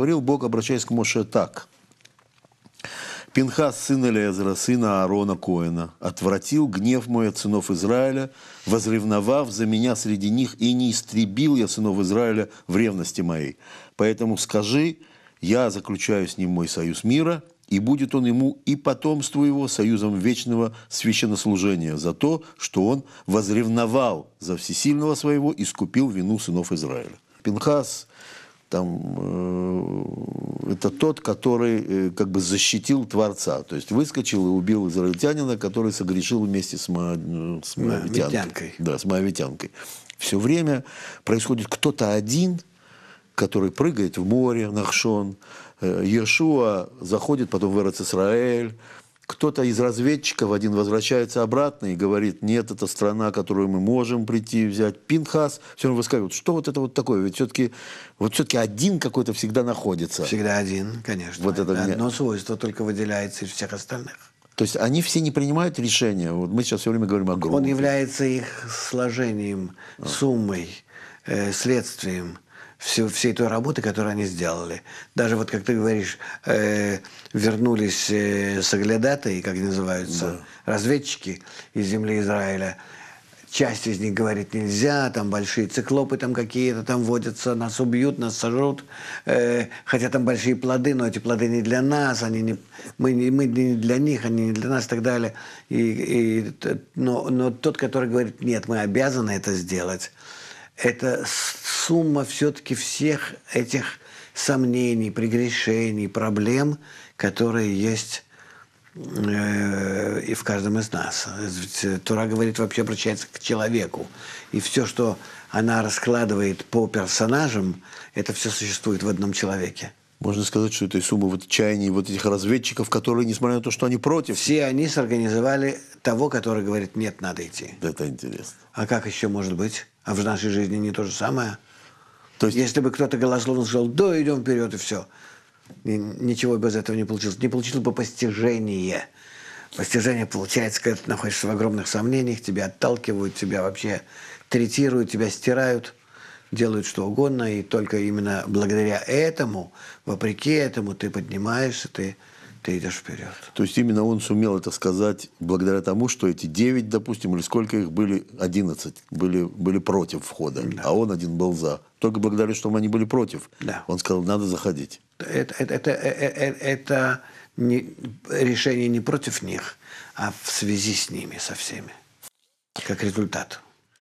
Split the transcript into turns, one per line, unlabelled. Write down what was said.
говорил Бог, обращаясь к Моше так. Пинхас, сын Элезера, сына Аарона Коина, отвратил гнев мой от сынов Израиля, возревновав за меня среди них, и не истребил я сынов Израиля в ревности моей. Поэтому скажи, я заключаю с ним мой союз мира, и будет он ему и потомству его союзом вечного священнослужения за то, что он возревновал за всесильного своего и скупил вину сынов Израиля. Пинхас там, э, это тот, который э, как бы защитил Творца. То есть выскочил и убил израильтянина, который согрешил вместе с, ма, э, с моавитянкой. Да, с моавитянкой. Все время происходит кто-то один, который прыгает в море, Нахшон. Э, Иешуа заходит потом в эрец кто-то из разведчиков один возвращается обратно и говорит, нет, это страна, которую мы можем прийти взять. Пинхас все равно высказывает, что вот это вот такое? Ведь все-таки вот все-таки один какой-то всегда находится. Всегда один, конечно. Вот это Одно мне...
свойство только выделяется из всех остальных.
То есть они все не принимают решения. Вот мы сейчас все время говорим
о группе. Он является их сложением, а. суммой, э, следствием все, всей той работы, которую они сделали. Даже вот, как ты говоришь, э, вернулись э, соглядатые, как называются, да. разведчики из земли Израиля. Часть из них говорит нельзя, там большие циклопы там какие-то там водятся, нас убьют, нас сожрут. Э, хотя там большие плоды, но эти плоды не для нас, они не, мы, не, мы не для них, они не для нас и так далее. И, и, но, но тот, который говорит, нет, мы обязаны это сделать, это сумма все-таки всех этих сомнений, прегрешений, проблем, которые есть э, и в каждом из нас. Э, Тура говорит, вообще обращается к человеку. И все, что она раскладывает по персонажам, это все существует в одном человеке. Можно сказать, что это и сумма вот чаяний вот этих разведчиков, которые, несмотря на то, что они против... Все они сорганизовали того, который говорит, нет, надо идти. Это интересно. А как еще может быть? А в нашей жизни не то же самое? То есть... Если бы кто-то голословно сказал, да, идем вперед, и все. И ничего без этого не получилось. Не получилось бы постижение. Постижение получается, когда ты находишься в огромных сомнениях, тебя отталкивают, тебя вообще третируют, тебя стирают – делают что угодно, и только именно благодаря этому, вопреки этому, ты поднимаешься, ты,
ты идешь вперед. То есть именно он сумел это сказать благодаря тому, что эти девять, допустим, или сколько их были, одиннадцать, были, были против входа, да. а он один был за. Только благодаря, что они были против. Да. Он сказал, надо заходить.
Это, это, это, это, э, э, это не, решение не против них, а в связи с ними, со всеми, как результат.